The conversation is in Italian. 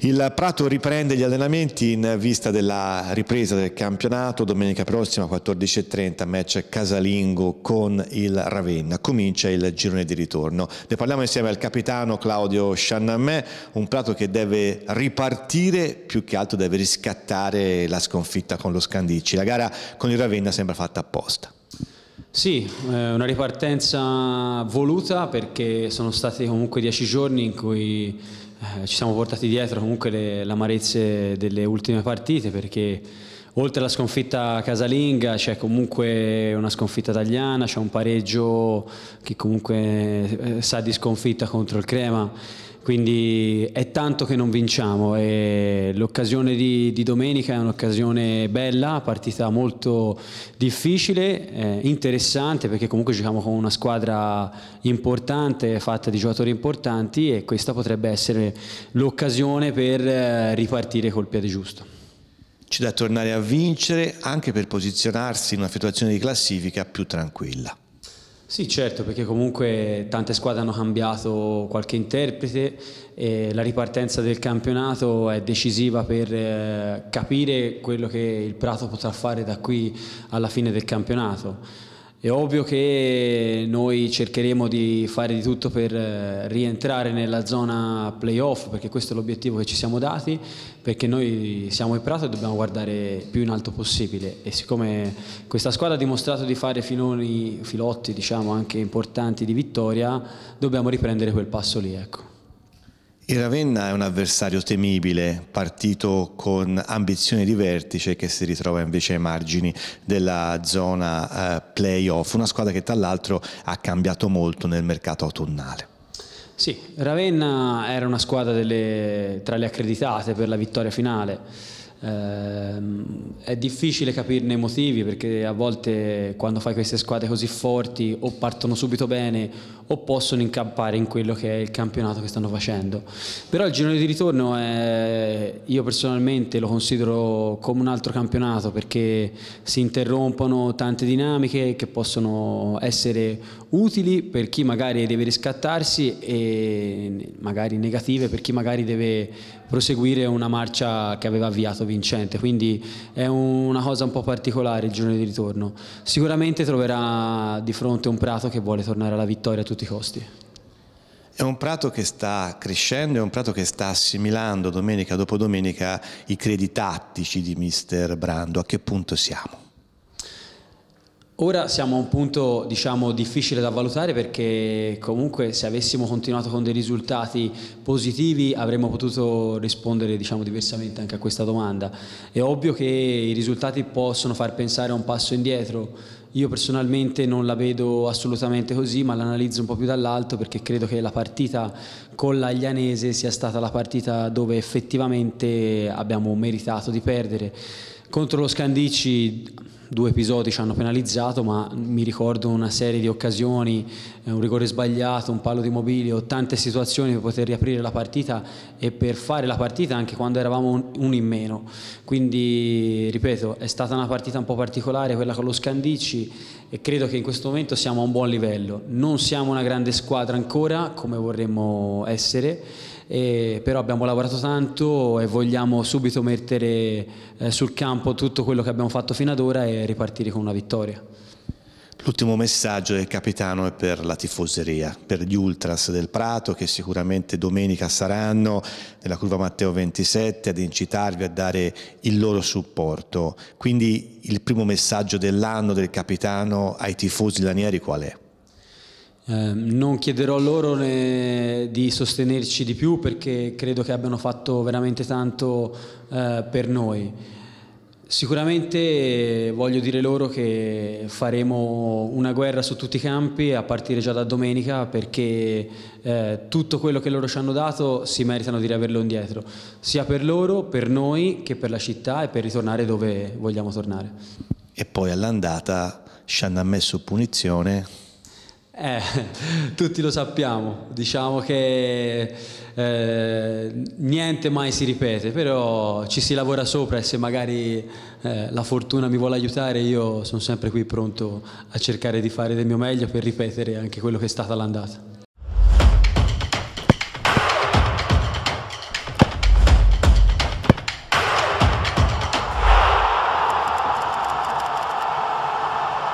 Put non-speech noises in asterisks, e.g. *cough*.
Il Prato riprende gli allenamenti in vista della ripresa del campionato, domenica prossima 14.30 match casalingo con il Ravenna, comincia il girone di ritorno. Ne parliamo insieme al capitano Claudio Sciannamè, un Prato che deve ripartire, più che altro deve riscattare la sconfitta con lo Scandicci. La gara con il Ravenna sembra fatta apposta. Sì, eh, una ripartenza voluta perché sono stati comunque dieci giorni in cui eh, ci siamo portati dietro comunque le, amarezze delle ultime partite perché oltre alla sconfitta casalinga c'è comunque una sconfitta italiana, c'è un pareggio che comunque eh, sa di sconfitta contro il Crema quindi è tanto che non vinciamo e l'occasione di, di domenica è un'occasione bella, partita molto difficile, eh, interessante perché comunque giochiamo con una squadra importante, fatta di giocatori importanti e questa potrebbe essere l'occasione per eh, ripartire col piede giusto c'è da tornare a vincere anche per posizionarsi in una situazione di classifica più tranquilla. Sì, certo, perché comunque tante squadre hanno cambiato qualche interprete e la ripartenza del campionato è decisiva per eh, capire quello che il Prato potrà fare da qui alla fine del campionato. È ovvio che noi cercheremo di fare di tutto per eh, rientrare nella zona playoff, perché questo è l'obiettivo che ci siamo dati, perché noi siamo in Prato e dobbiamo guardare più in alto possibile e siccome questa squadra ha dimostrato di fare filoni, filotti diciamo, anche importanti di vittoria, dobbiamo riprendere quel passo lì. Ecco. Il Ravenna è un avversario temibile, partito con ambizioni di vertice che si ritrova invece ai margini della zona eh, playoff, una squadra che tra l'altro ha cambiato molto nel mercato autunnale. Sì, Ravenna era una squadra delle, tra le accreditate per la vittoria finale eh, è difficile capirne i motivi perché a volte quando fai queste squadre così forti o partono subito bene o possono incappare in quello che è il campionato che stanno facendo. Però il girone di ritorno è, io personalmente lo considero come un altro campionato perché si interrompono tante dinamiche che possono essere utili per chi magari deve riscattarsi e magari negative per chi magari deve proseguire una marcia che aveva avviato vincente, quindi è una cosa un po' particolare il giorno di ritorno. Sicuramente troverà di fronte un Prato che vuole tornare alla vittoria a tutti i costi. È un prato che sta crescendo, è un prato che sta assimilando domenica dopo domenica i crediti tattici di mister Brando. A che punto siamo? Ora siamo a un punto diciamo, difficile da valutare perché comunque se avessimo continuato con dei risultati positivi avremmo potuto rispondere diciamo, diversamente anche a questa domanda. È ovvio che i risultati possono far pensare a un passo indietro. Io personalmente non la vedo assolutamente così ma l'analizzo un po' più dall'alto perché credo che la partita con l'Aglianese sia stata la partita dove effettivamente abbiamo meritato di perdere contro lo Scandici due episodi ci hanno penalizzato, ma mi ricordo una serie di occasioni, eh, un rigore sbagliato, un palo di mobilio, tante situazioni per poter riaprire la partita e per fare la partita anche quando eravamo un, in meno. Quindi, ripeto, è stata una partita un po' particolare quella con lo Scandici e credo che in questo momento siamo a un buon livello. Non siamo una grande squadra ancora come vorremmo essere eh, però abbiamo lavorato tanto e vogliamo subito mettere eh, sul campo tutto quello che abbiamo fatto fino ad ora e ripartire con una vittoria. L'ultimo messaggio del capitano è per la tifoseria, per gli ultras del Prato che sicuramente domenica saranno nella curva Matteo 27 ad incitarvi a dare il loro supporto. Quindi il primo messaggio dell'anno del capitano ai tifosi lanieri qual è? Ehm, non chiederò loro eh, di sostenerci di più perché credo che abbiano fatto veramente tanto eh, per noi. Sicuramente eh, voglio dire loro che faremo una guerra su tutti i campi a partire già da domenica perché eh, tutto quello che loro ci hanno dato si meritano di riaverlo indietro, sia per loro, per noi che per la città e per ritornare dove vogliamo tornare. E poi all'andata ci hanno messo punizione eh, *laughs* tutti lo sappiamo, diciamo che eh, niente mai si ripete, però ci si lavora sopra e se magari eh, la fortuna mi vuole aiutare io sono sempre qui pronto a cercare di fare del mio meglio per ripetere anche quello che è stata l'andata.